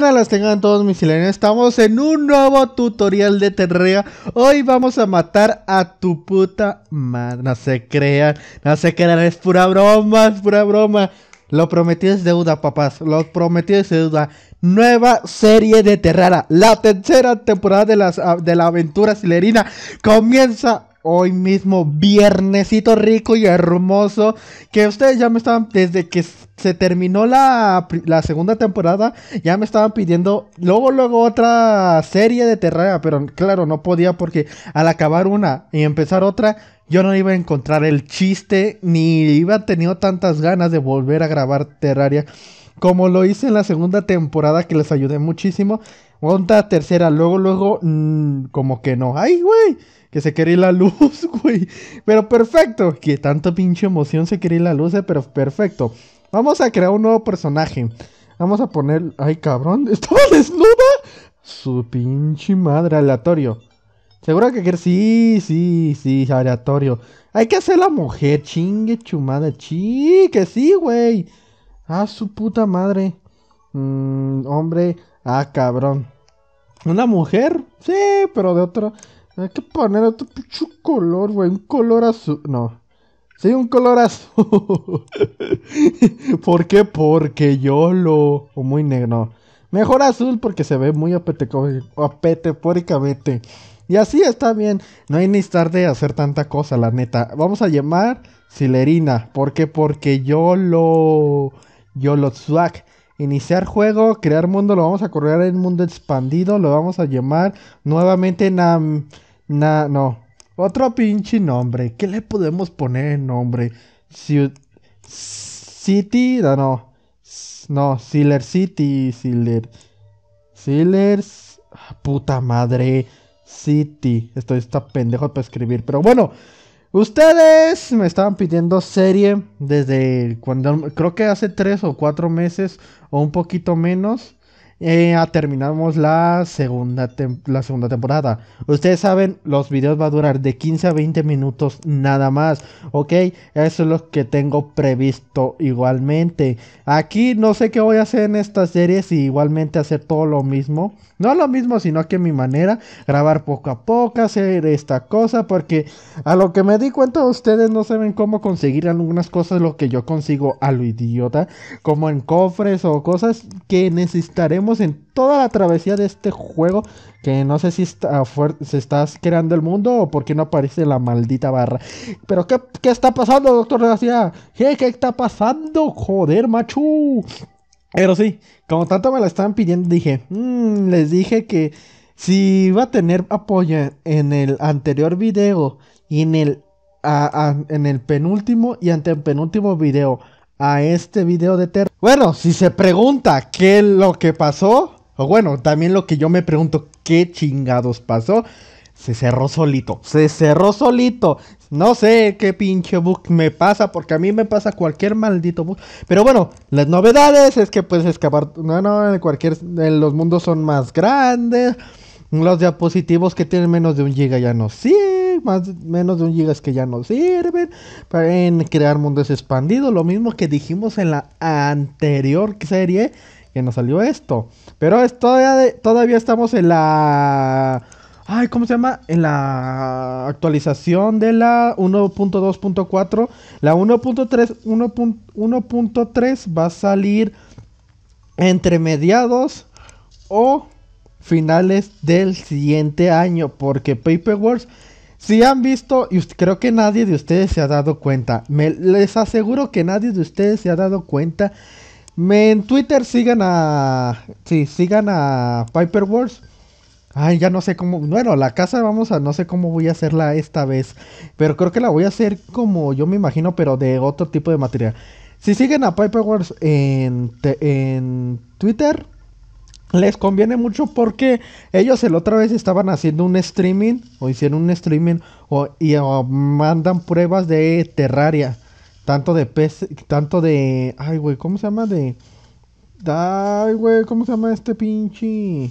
las tengan todos mis chilenos. Estamos en un nuevo tutorial de Terrea. Hoy vamos a matar a tu puta madre. No se crean, no se crean, es pura broma, es pura broma. Lo prometido es deuda, papás. Lo prometido es deuda. Nueva serie de Terrara. La tercera temporada de, las, de la aventura silerina comienza hoy mismo, viernesito rico y hermoso, que ustedes ya me estaban, desde que se terminó la, segunda temporada, ya me estaban pidiendo luego, luego otra serie de Terraria, pero claro, no podía porque al acabar una y empezar otra, yo no iba a encontrar el chiste, ni iba a tener tantas ganas de volver a grabar Terraria como lo hice en la segunda temporada que les ayudé muchísimo. Onda tercera, luego, luego, mm, como que no. ¡Ay, güey! que se quería ir la luz, güey. Pero perfecto, que tanto pinche emoción se quería ir la luz, eh, pero perfecto. Vamos a crear un nuevo personaje. Vamos a poner. Ay, cabrón, ¿estaba desnuda? Su pinche madre, aleatorio. Seguro que quiere... Sí, sí, sí, aleatorio. Hay que hacer la mujer, chingue chumada, Sí, que sí, güey. Ah, su puta madre. Mm, hombre, ah, cabrón. Una mujer, sí, pero de otro. Hay que poner otro color, güey. Un color azul. No. Sí, un color azul. ¿Por qué? Porque yo lo. O muy negro. Mejor azul porque se ve muy apetefóricamente. Y así está bien. No hay ni de hacer tanta cosa, la neta. Vamos a llamar Silerina. ¿Por qué? Porque yo lo. Yo lo swag. Iniciar juego, crear mundo, lo vamos a correr en mundo expandido. Lo vamos a llamar nuevamente Nam. En... Nah, no. Otro pinche nombre. ¿Qué le podemos poner nombre? City, no, no. No, City, Sealer. Sealers. Ah, puta madre. City. Estoy está pendejo para escribir. Pero bueno, ustedes me estaban pidiendo serie desde cuando. Creo que hace tres o cuatro meses o un poquito menos. Eh, ah, terminamos la segunda, la segunda temporada. Ustedes saben, los videos van a durar de 15 a 20 minutos nada más, ¿ok? Eso es lo que tengo previsto igualmente. Aquí no sé qué voy a hacer en esta serie Si igualmente hacer todo lo mismo. No lo mismo, sino que mi manera, grabar poco a poco, hacer esta cosa, porque a lo que me di cuenta ustedes no saben cómo conseguir algunas cosas, lo que yo consigo a lo idiota, como en cofres o cosas que necesitaremos en toda la travesía de este juego, que no sé si está se está creando el mundo o por qué no aparece la maldita barra. Pero ¿qué, está pasando, doctor García? ¿Qué, ¿Qué está pasando? Joder, machu Pero sí, como tanto me la estaban pidiendo, dije, mm, les dije que si va a tener apoyo en el anterior video y en el, en el penúltimo y antepenúltimo video a este video de bueno, si se pregunta qué es lo que pasó, o bueno, también lo que yo me pregunto, ¿qué chingados pasó? Se cerró solito, se cerró solito. No sé qué pinche bug me pasa, porque a mí me pasa cualquier maldito bug. Pero bueno, las novedades es que puedes escapar. No, no, cualquier. Los mundos son más grandes. Los diapositivos que tienen menos de un giga ya no sí menos de un gigas que ya no sirven. Para en crear mundos expandidos. Lo mismo que dijimos en la anterior serie. Que nos salió esto. Pero todavía, estamos en la. Ay, ¿cómo se llama? En la actualización de la 1.2.4. La 1.3. 1.3 va a salir entre mediados o finales del siguiente año. Porque Paperworks si han visto, y creo que nadie de ustedes se ha dado cuenta, les aseguro que nadie de ustedes se ha dado cuenta. Me, en Twitter sigan a. Sí, sigan a Piper Wars. Ay, ya no sé cómo. Bueno, la casa vamos a. No sé cómo voy a hacerla esta vez. Pero creo que la voy a hacer como yo me imagino, pero de otro tipo de material. Si siguen a Piper Wars en, en Twitter, les conviene mucho porque ellos el otra vez estaban haciendo un streaming o hicieron un streaming o, y mandan pruebas de Terraria, tanto de pez tanto de ay güey, ¿cómo se llama de ay güey, ¿cómo se llama este pinche?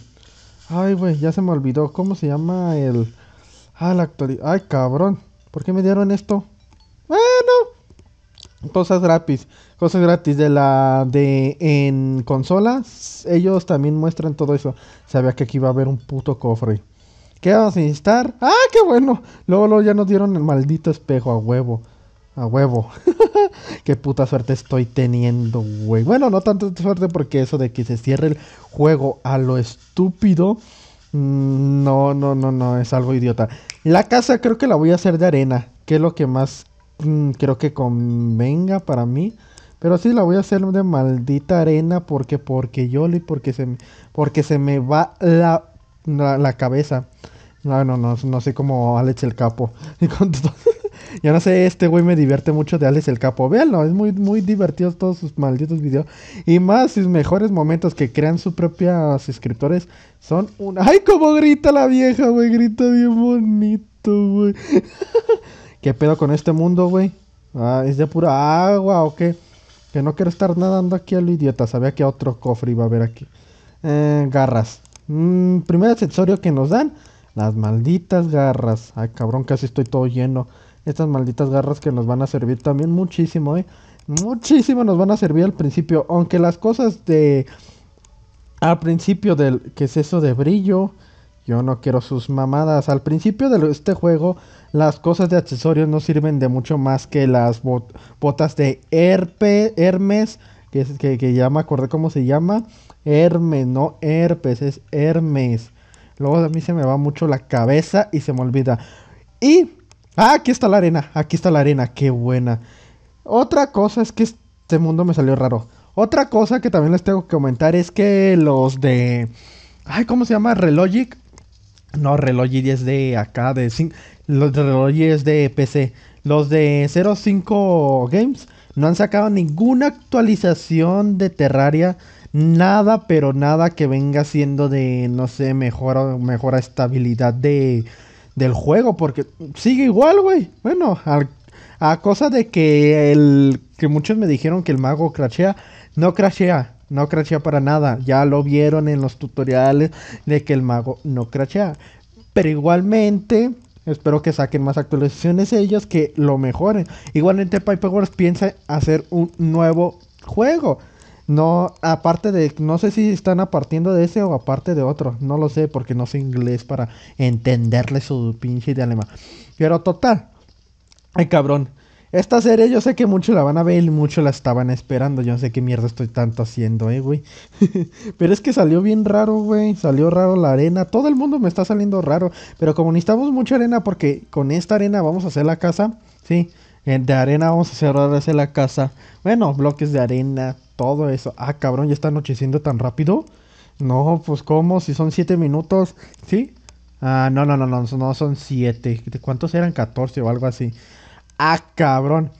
Ay güey, ya se me olvidó cómo se llama el ah actualidad. Ay, cabrón. ¿Por qué me dieron esto? Bueno, ah, cosas gratis, cosas gratis de la de en consolas, ellos también muestran todo eso. Sabía que aquí iba a haber un puto cofre. ¿Qué vas a instar? ¡Ah, qué bueno! Luego, luego ya nos dieron el maldito espejo a huevo. A huevo. qué puta suerte estoy teniendo, güey. Bueno, no tanta suerte porque eso de que se cierre el juego a lo estúpido. Mm, no, no, no, no, es algo idiota. La casa creo que la voy a hacer de arena, que es lo que más Mm, creo que convenga para mí. Pero sí, la voy a hacer de maldita arena porque, porque yo le porque se, porque se me va la, cabeza. No, no, no, sé cómo Alex el Capo. Yo no sé, este güey me divierte mucho de Alex el Capo. Véanlo, es muy, muy divertido todos sus malditos videos. Y más, sus mejores momentos que crean sus propios escritores son una... ¡Ay, cómo grita la vieja, güey! Grita bien bonito, güey. ¿Qué pedo con este mundo, güey? Ah, es de pura agua o qué. Que no quiero estar nadando aquí a lo idiota. Sabía que otro cofre iba a haber aquí. Eh, garras. Mm, primer accesorio que nos dan. Las malditas garras. Ay, cabrón, casi estoy todo lleno. Estas malditas garras que nos van a servir también muchísimo, eh. Muchísimo nos van a servir al principio. Aunque las cosas de... Al principio del... ¿Qué es eso de brillo? Yo no quiero sus mamadas. Al principio de este juego, las cosas de accesorios no sirven de mucho más que las botas de Hermes, que, es, que, que ya me acordé cómo se llama. Hermes, no Herpes, es Hermes. Luego a mí se me va mucho la cabeza y se me olvida. Y, ah, aquí está la arena, aquí está la arena, qué buena. Otra cosa es que este mundo me salió raro. Otra cosa que también les tengo que comentar es que los de... Ay, ¿cómo se llama? Relogic no, relojes de acá, de los relojes de PC. Los de 05 Games no han sacado ninguna actualización de Terraria. Nada, pero nada que venga siendo de, no sé, mejora, mejora estabilidad de, del juego. Porque sigue igual, güey. Bueno, a cosa de que, el, que muchos me dijeron que el mago crashea. No crashea no crachea para nada. Ya lo vieron en los tutoriales de que el mago no crachea Pero igualmente, espero que saquen más actualizaciones ellos que lo mejoren. Igualmente Wars piensa hacer un nuevo juego. No, aparte de, no sé si están apartiendo de ese o aparte de otro. No lo sé porque no sé inglés para entenderle su pinche de alemán. Pero total, ay cabrón, esta serie yo sé que mucho la van a ver y mucho la estaban esperando. Yo no sé qué mierda estoy tanto haciendo, eh, güey. pero es que salió bien raro, güey. Salió raro la arena. Todo el mundo me está saliendo raro. Pero como necesitamos mucha arena porque con esta arena vamos a hacer la casa. Sí. De arena vamos a hacer hacer la casa. Bueno, bloques de arena, todo eso. Ah, cabrón, ya está anocheciendo tan rápido. No, pues cómo, si son siete minutos, ¿sí? Ah, no, no, no, no, no son 7. ¿Cuántos eran? 14 o algo así. Ah, cabrón.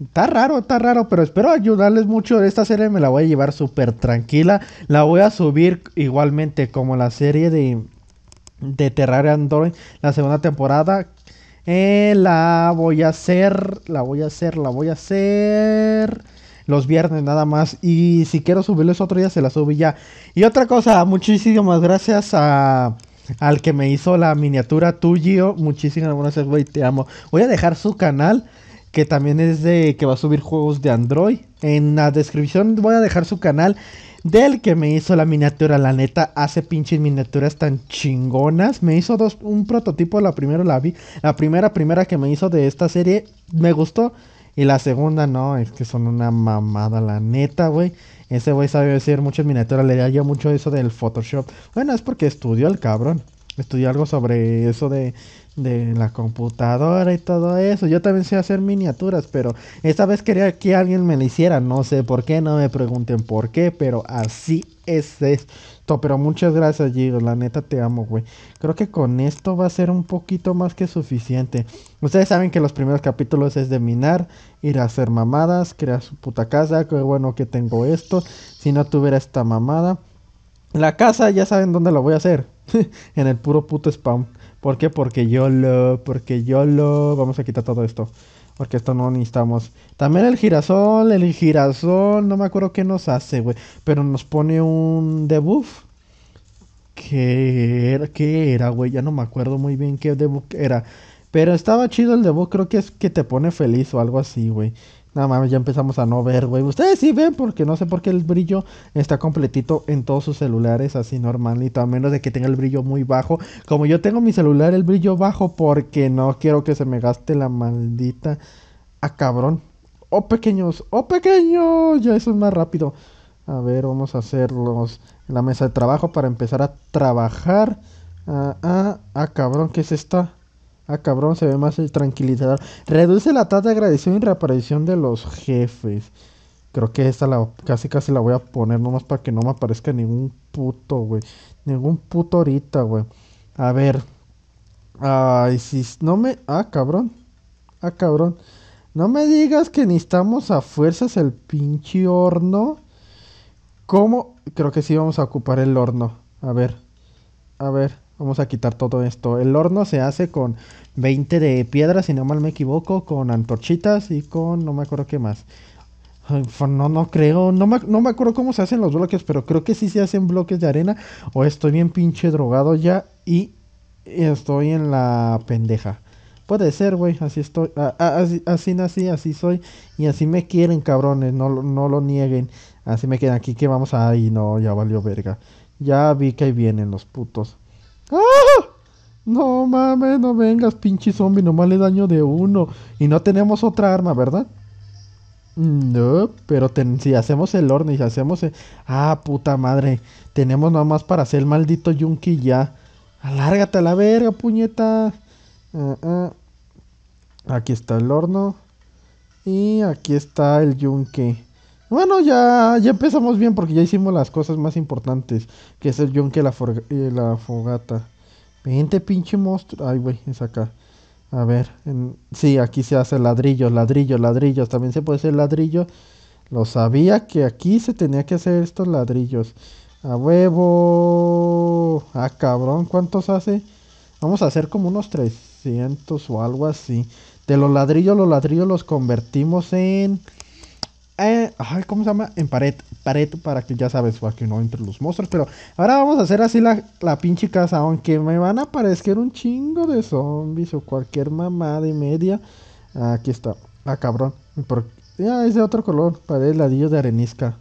Está raro, está raro, pero espero ayudarles mucho. Esta serie me la voy a llevar súper tranquila. La voy a subir igualmente como la serie de, de Terraria Android, la segunda temporada. Eh, la voy a hacer, la voy a hacer, la voy a hacer los viernes nada más. Y si quiero subirles otro día, se la subí ya. Y otra cosa, muchísimas gracias a al que me hizo la miniatura tuyo. Muchísimas gracias, güey, te amo. Voy a dejar su canal, que también es de que va a subir juegos de Android. En la descripción voy a dejar su canal del que me hizo la miniatura. La neta, hace pinches miniaturas tan chingonas. Me hizo dos, un prototipo, la primera la vi. La primera, primera que me hizo de esta serie, me gustó. Y la segunda, no, es que son una mamada, la neta, güey. Ese güey sabe decir muchas miniaturas, le yo mucho eso del Photoshop. Bueno, es porque estudió el cabrón. Estudió algo sobre eso de, de la computadora y todo eso. Yo también sé hacer miniaturas, pero esta vez quería que alguien me lo hiciera. No sé por qué, no me pregunten por qué, pero así es esto. Pero muchas gracias, Gigo. La neta te amo, güey. Creo que con esto va a ser un poquito más que suficiente. Ustedes saben que los primeros capítulos es de minar, ir a hacer mamadas, crear su puta casa. Qué bueno que tengo esto. Si no tuviera esta mamada. La casa ya saben dónde la voy a hacer. en el puro puto spawn. ¿Por qué? Porque yo lo, porque yo lo, vamos a quitar todo esto. Porque esto no necesitamos. También el girasol, el girasol, no me acuerdo qué nos hace, güey. Pero nos pone un debuff. ¿Qué era, ¿Qué era, güey? Ya no me acuerdo muy bien qué debuff era. Pero estaba chido el debuff, creo que es que te pone feliz o algo así, güey. Nada más ya empezamos a no ver, güey. Ustedes sí ven, porque no sé por qué el brillo está completito en todos sus celulares, así normalito, a menos de que tenga el brillo muy bajo. Como yo tengo mi celular el brillo bajo, porque no quiero que se me gaste la maldita. A ah, cabrón. Oh, pequeños, oh, pequeños. Ya eso es más rápido. A ver, vamos a hacerlos en la mesa de trabajo para empezar a trabajar. Ah, ah, ah cabrón, ¿qué es esta? Ah, cabrón, se ve más el tranquilizador. Reduce la tasa de agradición y reaparición de los jefes. Creo que esta la, casi casi la voy a poner nomás para que no me aparezca ningún puto, güey. Ningún puto ahorita, güey. A ver. Ay, si no me... Ah, cabrón. Ah, cabrón. No me digas que necesitamos a fuerzas el pinche horno. ¿Cómo? Creo que sí vamos a ocupar el horno. A ver. A ver. Vamos a quitar todo esto. El horno se hace con 20 de piedra, si no mal me equivoco, con antorchitas y con no me acuerdo qué más. No, no creo, no me, no me acuerdo cómo se hacen los bloques, pero creo que sí se hacen bloques de arena. O estoy bien pinche drogado ya y estoy en la pendeja. Puede ser, güey, así estoy, así, así nací, así soy y así me quieren, cabrones, no, no lo nieguen. Así me quedan aquí que vamos, ahí no, ya valió verga. Ya vi que ahí vienen los putos. ¡Ah! No mames, no vengas, pinche zombie, nomás le daño de uno. Y no tenemos otra arma, ¿verdad? No, pero si hacemos el horno y hacemos el... Ah, puta madre. Tenemos nada más para hacer el maldito yunki ya. Alárgate a la verga, puñeta. Ah, ah. Aquí está el horno. Y aquí está el yunque. Bueno, ya, ya empezamos bien porque ya hicimos las cosas más importantes, que es el yunque la, eh, la fogata. Vente, pinche monstruo. Ay, güey, es acá. A ver, sí, aquí se hace ladrillos, Ladrillo, ladrillos. También se puede hacer ladrillo. Lo sabía que aquí se tenía que hacer estos ladrillos. A huevo. Ah, cabrón, ¿cuántos hace? Vamos a hacer como unos 300 o algo así. De los ladrillos, los ladrillos los convertimos en... Eh, ay, ¿cómo se llama? En pared. Pared para que ya sabes, para que no entre los monstruos. Pero ahora vamos a hacer así la, la pinche casa. Aunque me van a aparecer un chingo de zombies o cualquier mamá de media. Aquí está. Ah, cabrón. ya es de otro color. Pared ladillo de arenisca.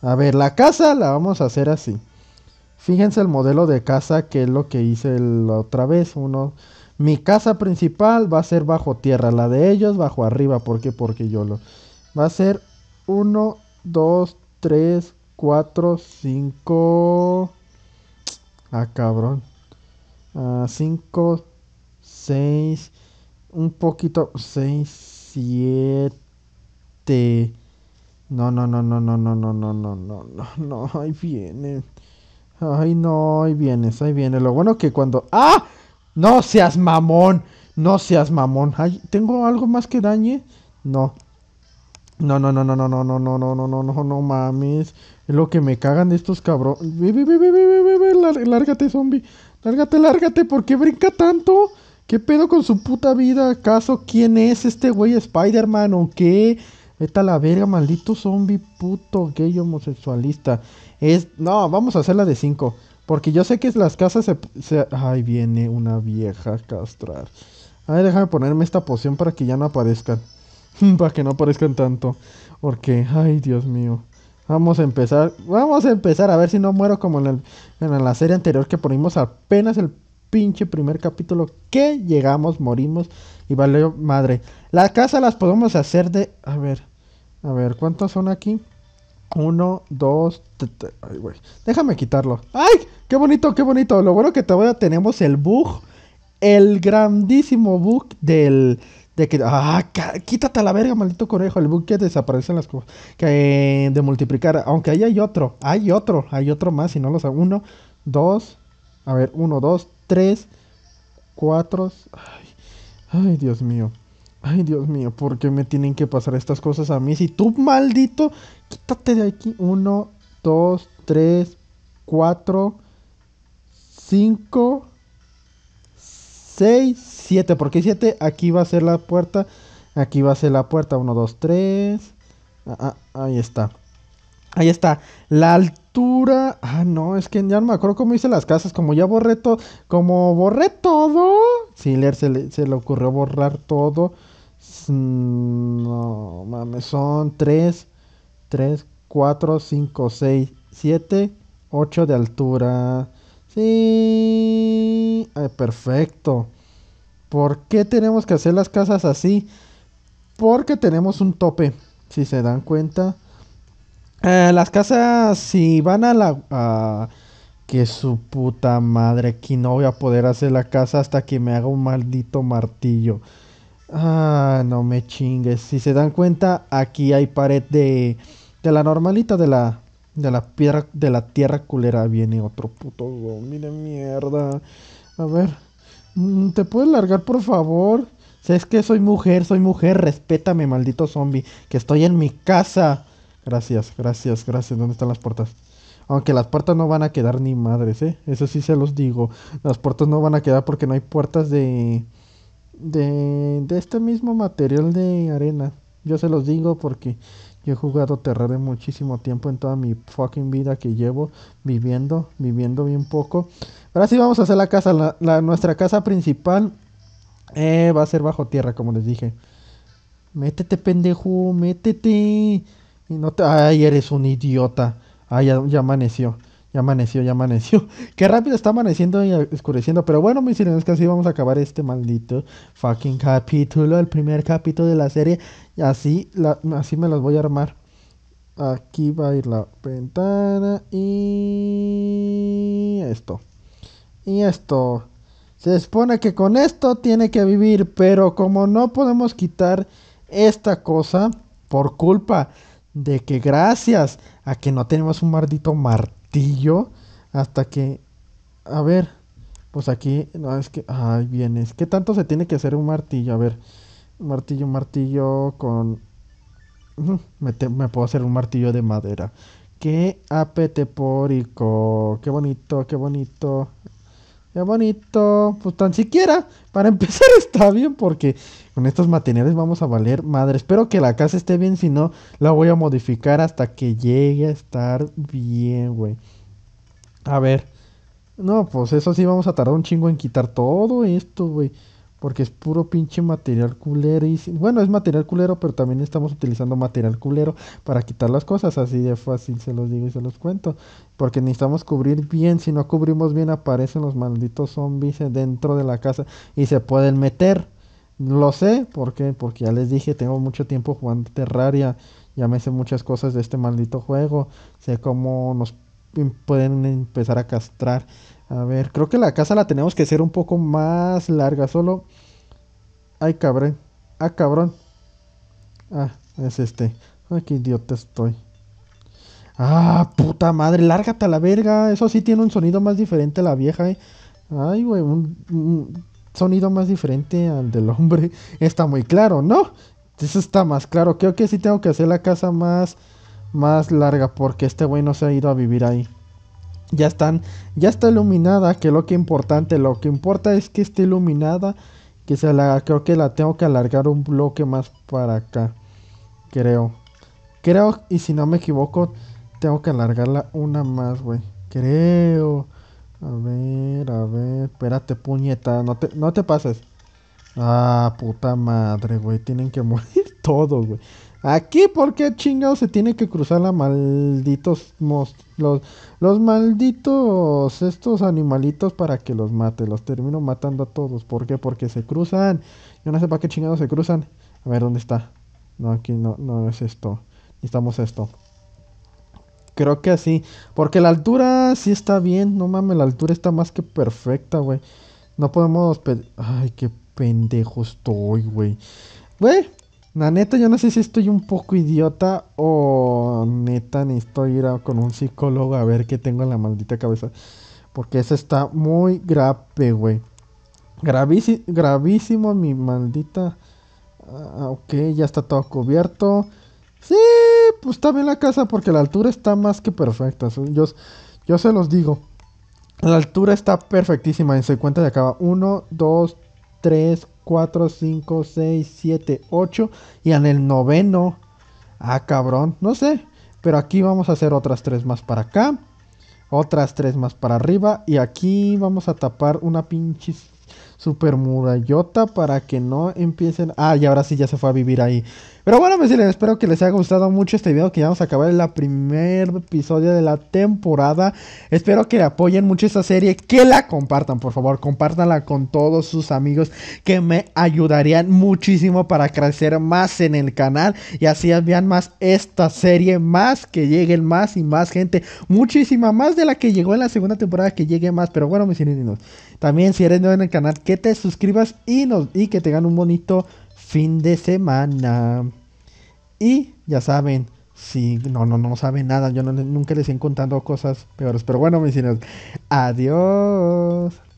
A ver, la casa la vamos a hacer así. Fíjense el modelo de casa que es lo que hice la otra vez. Uno, mi casa principal va a ser bajo tierra, la de ellos bajo arriba. ¿Por qué? Porque yo lo... Va a ser 1, 2, 3, 4, 5. Ah, cabrón. 5, 6. Un poquito. 6, 7. No, no, no, no, no, no, no, no, no, no, no, no. Ahí viene. Ay, no, ahí vienes, ahí viene. Lo bueno que cuando. ¡Ah! No seas mamón. No seas mamón. Ay, ¿Tengo algo más que dañe? No. No, no, no, no, no, no, no, no, no, no, no, no, mames. Es lo que me cagan de estos cabrones. Ve, ve, ve, ve, ve, ve, ve, lárgate, zombie. Lárgate, lárgate, ¿por qué brinca tanto? ¿Qué pedo con su puta vida? ¿Acaso quién es este güey Spider-Man o qué? Vete a la verga, maldito zombie puto gay homosexualista. Es. No, vamos a hacerla de 5. Porque yo sé que las casas se, se, Ay, viene una vieja a castrar. Ay, déjame ponerme esta poción para que ya no aparezcan. para que no aparezcan tanto. Porque, ay, Dios mío. Vamos a empezar. Vamos a empezar a ver si no muero como en, el, en la serie anterior que ponimos apenas el pinche primer capítulo que llegamos, morimos y vale madre. La casa las podemos hacer de... A ver, a ver, cuántos son aquí? Uno, dos... ay, güey. Déjame quitarlo. ¡Ay! ¡Qué bonito, qué bonito! Lo bueno que todavía tenemos el bug. El grandísimo bug del de que, ah, quítate a la verga, maldito conejo, el buque desaparecen las cosas, que de multiplicar, aunque ahí hay otro, hay otro, hay otro más, si no lo sabes uno, dos, a ver, uno, dos, tres, cuatro, ay, ay, Dios mío, ay, Dios mío, ¿por qué me tienen que pasar estas cosas a mí? Si tú, maldito, quítate de aquí, uno, dos, tres, cuatro, cinco, seis, 7, porque 7. Aquí va a ser la puerta. Aquí va a ser la puerta. 1, 2, 3. ahí está. Ahí está. La altura. Ah, no, es que ya no me acuerdo cómo hice las casas. Como ya borré todo. Como borré todo. Sí, leer se le, se le ocurrió borrar todo. Mm, no, mames, son 3, 3, 4, 5, 6, 7, 8 de altura. Sí. perfecto. ¿Por qué tenemos que hacer las casas así? Porque tenemos un tope, si se dan cuenta. Eh, las casas, si van a la... que su puta madre, aquí no voy a poder hacer la casa hasta que me haga un maldito martillo. Ah, no me chingues. Si se dan cuenta, aquí hay pared de, de la normalita de la, de la de la tierra culera. Viene otro puto Mire mierda. A ver. Mm, ¿te puedes largar por favor? es que soy mujer, soy mujer? Respétame, maldito zombie, que estoy en mi casa. Gracias, gracias, gracias. ¿Dónde están las puertas? Aunque las puertas no van a quedar ni madres, ¿eh? Eso sí se los digo. Las puertas no van a quedar porque no hay puertas de... De, de este mismo material de arena. Yo se los digo porque yo he jugado en muchísimo tiempo en toda mi fucking vida que llevo viviendo, viviendo bien poco. Ahora sí vamos a hacer la casa, la, nuestra casa principal eh, va a ser bajo tierra, como les dije. Métete, pendejo, métete. Y no te... Ay, eres un idiota. Ay, ya amaneció. Ya amaneció, ya amaneció. Qué rápido está amaneciendo y oscureciendo. Pero bueno, mis es que así vamos a acabar este maldito fucking capítulo, el primer capítulo de la serie. Y así, así me las voy a armar. Aquí va a ir la ventana y esto. Y esto. Se supone que con esto tiene que vivir, pero como no podemos quitar esta cosa por culpa de que gracias a que no tenemos un maldito martillo martillo hasta que, a ver, pues aquí, no, es que, ay, vienes. ¿Qué tanto se tiene que hacer un martillo, a ver, martillo, martillo con, me, puedo hacer un martillo de madera. Qué apetepórico, qué bonito, qué bonito. Ya bonito. Pues tan siquiera, para empezar está bien porque con estos materiales vamos a valer madre. Espero que la casa esté bien, si no la voy a modificar hasta que llegue a estar bien, güey. A ver. No, pues eso sí vamos a tardar un chingo en quitar todo esto, güey. Porque es puro pinche material culero. Y, bueno, es material culero, pero también estamos utilizando material culero para quitar las cosas. Así de fácil se los digo y se los cuento. Porque necesitamos cubrir bien. Si no cubrimos bien, aparecen los malditos zombies dentro de la casa y se pueden meter. Lo sé, ¿por qué? Porque ya les dije, tengo mucho tiempo jugando Terraria. Ya me sé muchas cosas de este maldito juego. Sé cómo nos em, pueden empezar a castrar a ver, creo que la casa la tenemos que hacer un poco más larga, solo... Ay, cabrón. Ah, cabrón. Ah, es este. Ay, qué idiota estoy. Ah, puta madre, lárgate a la verga. Eso sí tiene un sonido más diferente a la vieja, eh. Ay, güey, un, sonido más diferente al del hombre. Está muy claro, ¿no? Eso está más claro. Creo que sí tengo que hacer la casa más, más larga porque este güey no se ha ido a vivir ahí ya están, ya está iluminada, que lo que importante, lo que importa es que esté iluminada, que se la, creo que la tengo que alargar un bloque más para acá, creo, creo, y si no me equivoco, tengo que alargarla una más, güey, creo, a ver, a ver, espérate, puñeta, no no te pases, ah, puta madre, güey, tienen que morir todos, güey, Aquí, ¿por qué chingados se tiene que cruzar la malditos los, los malditos estos animalitos para que los mate? Los termino matando a todos. ¿Por qué? Porque se cruzan. Yo no sé para qué chingados se cruzan. A ver, ¿dónde está? No, aquí no, no es esto. Necesitamos esto. Creo que así. Porque la altura sí está bien. No mames, la altura está más que perfecta, güey. No podemos... Ay, qué pendejo estoy, güey. Güey, la neta, yo no sé si estoy un poco idiota o neta necesito ir a, con un psicólogo a ver qué tengo en la maldita cabeza. Porque eso está muy grave, güey. Gravísimo, gravísimo mi maldita. Ah, ok, ya está todo cubierto. Sí, pues está bien la casa porque la altura está más que perfecta. Yo, yo se los digo. La altura está perfectísima. En cuenta de acá. 1, 2, 3, 4, 5, 6, 7, 8. Y en el noveno. Ah, cabrón. No sé. Pero aquí vamos a hacer otras 3 más para acá. Otras 3 más para arriba. Y aquí vamos a tapar una pinche super murallota para que no empiecen. Ah, y ahora sí ya se fue a vivir ahí. Pero bueno, mis les espero que les haya gustado mucho este video, que ya vamos a acabar el primer episodio de la temporada. Espero que apoyen mucho esta serie, que la compartan, por favor, compártanla con todos sus amigos, que me ayudarían muchísimo para crecer más en el canal y así vean más esta serie, más que lleguen más y más gente, muchísima más de la que llegó en la segunda temporada, que llegue más. Pero bueno, mis niños, también si eres nuevo en el canal, que te suscribas y, nos, y que tengan un bonito fin de semana. Y ya saben, si no, no, no saben nada, yo nunca les he contando cosas peores. Pero bueno, mis señores, adiós.